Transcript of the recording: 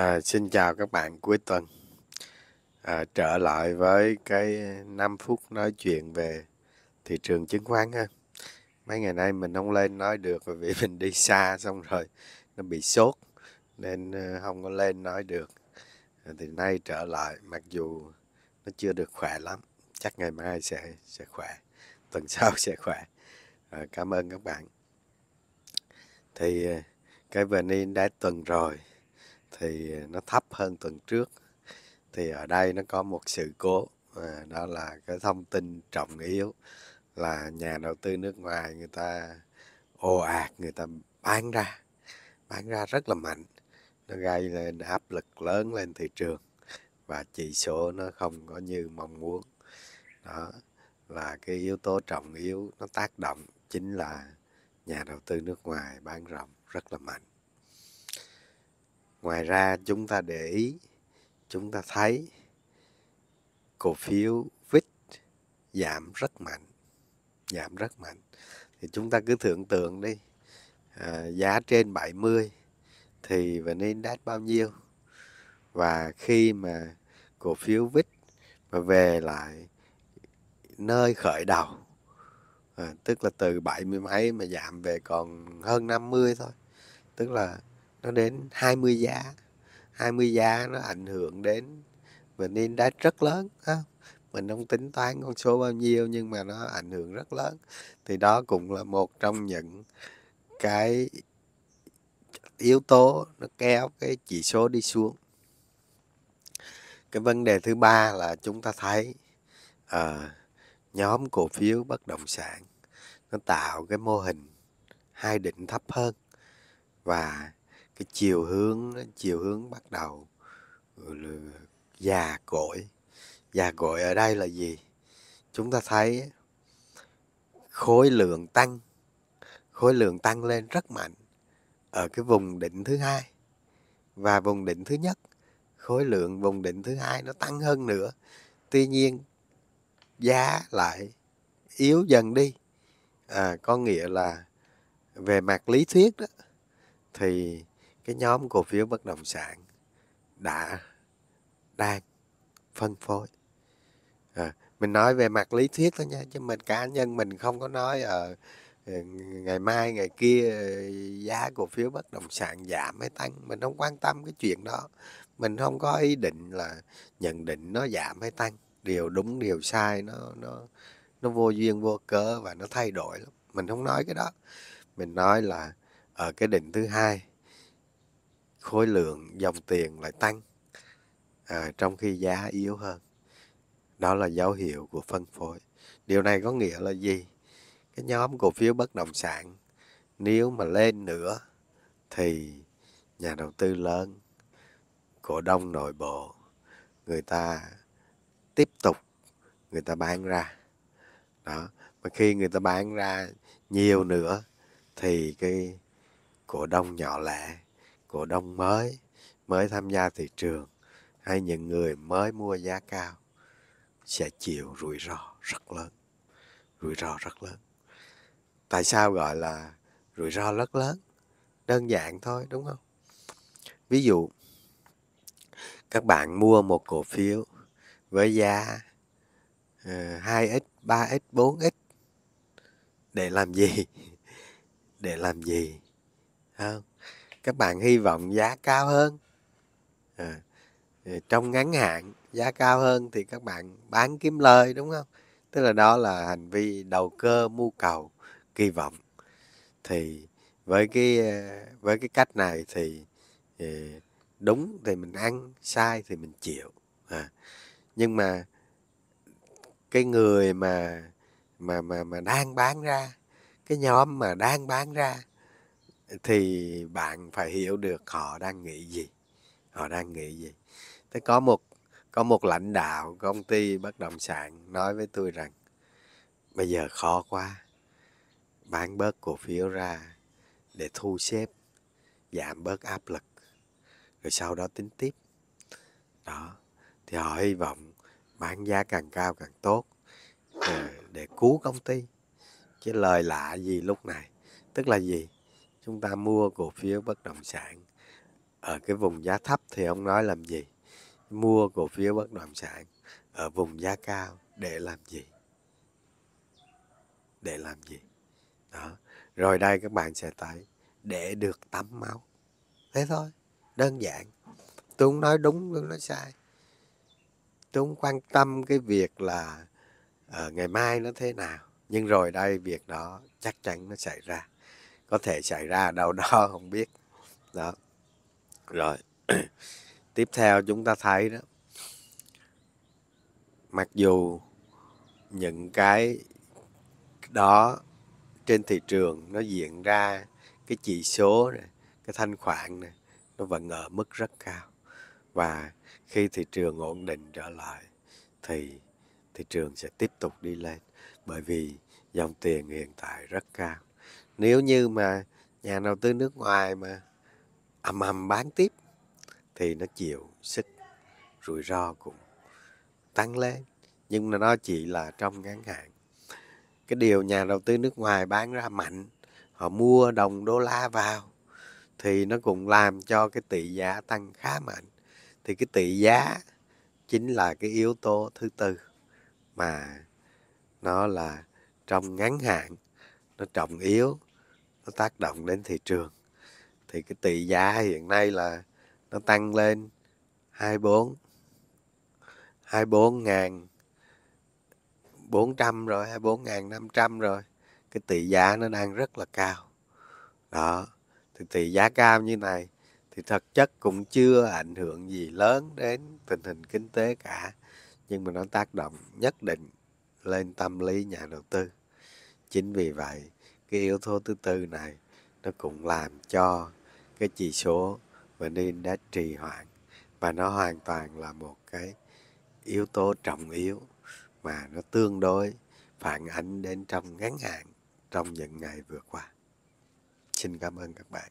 À, xin chào các bạn cuối tuần à, trở lại với cái 5 phút nói chuyện về thị trường chứng khoán ha. mấy ngày nay mình không lên nói được vì mình đi xa xong rồi nó bị sốt nên ờ, không có lên nói được à, thì nay trở lại mặc dù nó chưa được khỏe lắm chắc ngày mai sẽ sẽ khỏe tuần sau sẽ khỏe à, cảm ơn các bạn thì ờ, cái vn đã tuần rồi thì nó thấp hơn tuần trước thì ở đây nó có một sự cố à, đó là cái thông tin trọng yếu là nhà đầu tư nước ngoài người ta ồ ạt người ta bán ra bán ra rất là mạnh nó gây lên áp lực lớn lên thị trường và chỉ số nó không có như mong muốn đó là cái yếu tố trọng yếu nó tác động chính là nhà đầu tư nước ngoài bán rộng rất là mạnh ngoài ra chúng ta để ý chúng ta thấy cổ phiếu VIX giảm rất mạnh giảm rất mạnh thì chúng ta cứ tưởng tượng đi à, giá trên 70 thì và nên đắt bao nhiêu và khi mà cổ phiếu VIX mà về lại nơi khởi đầu à, tức là từ 70 mấy mà giảm về còn hơn 50 thôi tức là nó đến 20 giá 20 giá nó ảnh hưởng đến mình index rất lớn ha. mình không tính toán con số bao nhiêu nhưng mà nó ảnh hưởng rất lớn thì đó cũng là một trong những cái yếu tố nó kéo cái chỉ số đi xuống cái vấn đề thứ ba là chúng ta thấy uh, nhóm cổ phiếu bất động sản nó tạo cái mô hình hai đỉnh thấp hơn và cái chiều hướng chiều hướng bắt đầu già cỗi già cỗi ở đây là gì chúng ta thấy khối lượng tăng khối lượng tăng lên rất mạnh ở cái vùng đỉnh thứ hai và vùng đỉnh thứ nhất khối lượng vùng đỉnh thứ hai nó tăng hơn nữa tuy nhiên giá lại yếu dần đi à, có nghĩa là về mặt lý thuyết đó thì cái nhóm cổ phiếu bất động sản đã đang phân phối à, mình nói về mặt lý thuyết thôi nha chứ mình cá nhân mình không có nói ở ờ, ờ, ngày mai ngày kia ờ, giá cổ phiếu bất động sản giảm hay tăng mình không quan tâm cái chuyện đó mình không có ý định là nhận định nó giảm hay tăng điều đúng điều sai nó nó nó vô duyên vô cớ và nó thay đổi lắm mình không nói cái đó mình nói là ở cái định thứ hai khối lượng dòng tiền lại tăng à, trong khi giá yếu hơn đó là dấu hiệu của phân phối điều này có nghĩa là gì cái nhóm cổ phiếu bất động sản nếu mà lên nữa thì nhà đầu tư lớn cổ đông nội bộ người ta tiếp tục người ta bán ra đó mà khi người ta bán ra nhiều nữa thì cái cổ đông nhỏ lẻ cổ đông mới mới tham gia thị trường hay những người mới mua giá cao sẽ chịu rủi ro rất lớn rủi ro rất lớn tại sao gọi là rủi ro rất lớn đơn giản thôi đúng không ví dụ các bạn mua một cổ phiếu với giá uh, 2x 3x 4x để làm gì để làm gì không các bạn hy vọng giá cao hơn à, trong ngắn hạn giá cao hơn thì các bạn bán kiếm lời đúng không tức là đó là hành vi đầu cơ mua cầu kỳ vọng thì với cái ờ, với cái cách này thì ờ, đúng thì mình ăn sai thì mình chịu à, nhưng mà cái người mà mà mà mà đang bán ra cái nhóm mà đang bán ra thì bạn phải hiểu được họ đang nghĩ gì họ đang nghĩ gì thế có một có một lãnh đạo công ty bất động sản nói với tôi rằng bây giờ khó quá bán bớt cổ phiếu ra để thu xếp giảm bớt áp lực rồi sau đó tính tiếp đó thì họ hy vọng bán giá càng cao càng tốt ờ, để cứu công ty chứ lời lạ gì lúc này tức là gì chúng ta mua cổ phiếu bất động sản ở cái vùng giá thấp thì ông nói làm gì mua cổ phiếu bất động sản ở vùng giá cao để làm gì để làm gì đó rồi đây các bạn sẽ thấy để được tắm máu thế thôi đơn giản tôi không nói đúng tôi không nói sai tôi không quan tâm cái việc là uh, ngày mai nó thế nào nhưng rồi đây việc đó chắc chắn nó xảy ra có thể xảy ra đâu đó không biết đó rồi tiếp theo chúng ta thấy đó mặc dù những cái đó trên thị trường nó diễn ra cái chỉ số này, cái thanh khoản này nó vẫn ở mức rất cao và khi thị trường ổn định trở lại thì thị trường sẽ tiếp tục đi lên bởi vì dòng tiền hiện tại rất cao nếu như mà nhà đầu tư nước ngoài mà ầm ầm bán tiếp thì nó chịu sức rủi ro cũng tăng lên nhưng mà nó chỉ là trong ngắn hạn cái điều nhà đầu tư nước ngoài bán ra mạnh họ mua đồng đô la vào thì nó cũng làm cho cái tỷ giá tăng khá mạnh thì cái tỷ giá chính là cái yếu tố thứ tư mà nó là trong ngắn hạn nó trọng yếu nó tác động đến thị trường thì cái tỷ giá hiện nay là nó tăng lên 24 24 ngàn 400 rồi 24 ngàn 500 rồi cái tỷ giá nó đang rất là cao đó thì tỷ giá cao như này thì thực chất cũng chưa ảnh hưởng gì lớn đến tình hình kinh tế cả nhưng mà nó tác động nhất định lên tâm lý nhà đầu tư chính vì vậy cái yếu tố thứ tư này nó cũng làm cho cái chỉ số vn index trì hoãn và nó hoàn toàn là một cái yếu tố trọng yếu mà nó tương đối phản ánh đến trong ngắn hạn trong những ngày vừa qua xin cảm ơn các bạn